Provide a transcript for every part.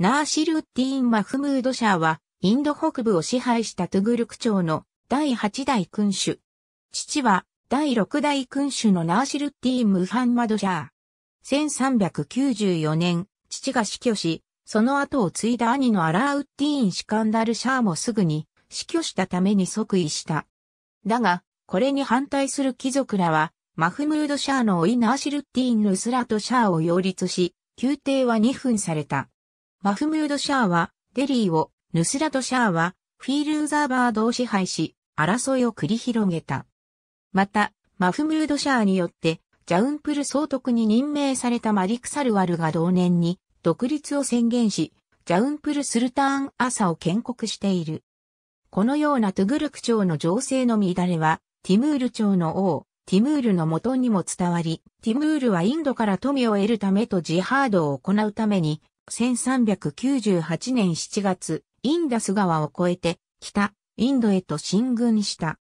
ナーシル・ッディーン・マフムード・シャーは、インド北部を支配したトゥグルク朝の第8代君主。父は、第6代君主のナーシル・ッディーン・ムハンマド・シャー。1394年、父が死去し、その後を継いだ兄のアラーウッディーン・シカンダル・シャーもすぐに死去したために即位した。だが、これに反対する貴族らは、マフムード・シャーの老いナーシル・ッディーン・ウスラト・シャーを擁立し、宮廷は2分された。マフムード・シャーは、デリーを、ヌスラト・シャーは、フィール・ウザーバードを支配し、争いを繰り広げた。また、マフムード・シャーによって、ジャウンプル総督に任命されたマリク・サルワルが同年に、独立を宣言し、ジャウンプル・スルターン・アサを建国している。このようなトゥグルク朝の情勢の乱れは、ティムール朝の王、ティムールの元にも伝わり、ティムールはインドから富を得るためとジハードを行うために、1398年7月、インダス川を越えて、北、インドへと進軍した。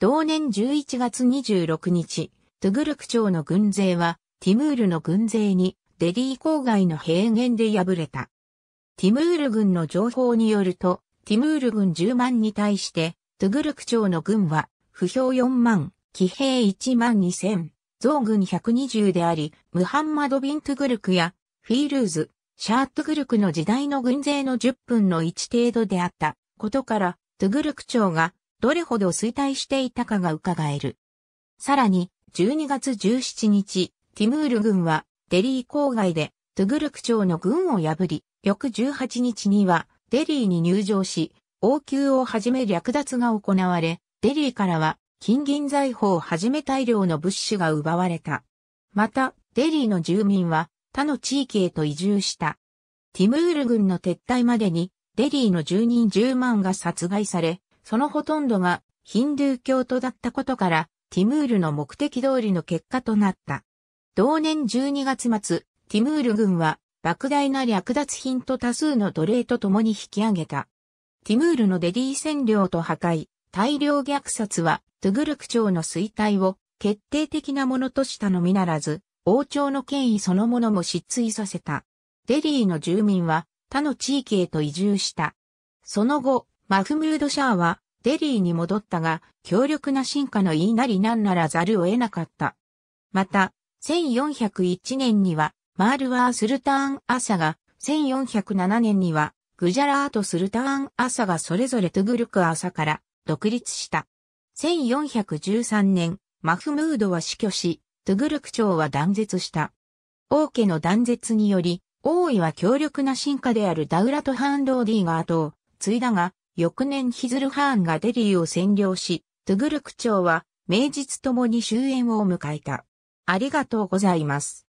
同年11月26日、トゥグルク朝の軍勢は、ティムールの軍勢に、デリー郊外の平原で敗れた。ティムール軍の情報によると、ティムール軍10万に対して、トゥグルク朝の軍は、不評4万、騎兵1万2千、増軍120であり、ムハンマド・ビン・トゥグルクや、フィールーズ、シャートゥグルクの時代の軍勢の10分の1程度であったことから、トゥグルク朝がどれほど衰退していたかが伺える。さらに、12月17日、ティムール軍はデリー郊外でトゥグルク朝の軍を破り、翌18日にはデリーに入場し、王宮をはじめ略奪が行われ、デリーからは金銀財宝をはじめ大量の物資が奪われた。また、デリーの住民は他の地域へと移住した。ティムール軍の撤退までに、デリーの住人10万が殺害され、そのほとんどがヒンドゥー教徒だったことから、ティムールの目的通りの結果となった。同年12月末、ティムール軍は、莫大な略奪品と多数の奴隷と共に引き上げた。ティムールのデリー占領と破壊、大量虐殺は、トゥグルク朝の衰退を決定的なものとしたのみならず、王朝の権威そのものも失墜させた。デリーの住民は他の地域へと移住した。その後、マフムード・シャーはデリーに戻ったが、強力な進化の言いなりなんならざるを得なかった。また、1401年には、マールワー・スルターン・アサが、1407年には、グジャラート・スルターン・アサがそれぞれトゥグルク・アサから独立した。1413年、マフムードは死去し、トゥグルク朝は断絶した。王家の断絶により、王位は強力な進化であるダウラト・ハーン・ローディーが後を継いだが、翌年ヒズル・ハーンがデリーを占領し、トゥグルク朝は名実ともに終焉を迎えた。ありがとうございます。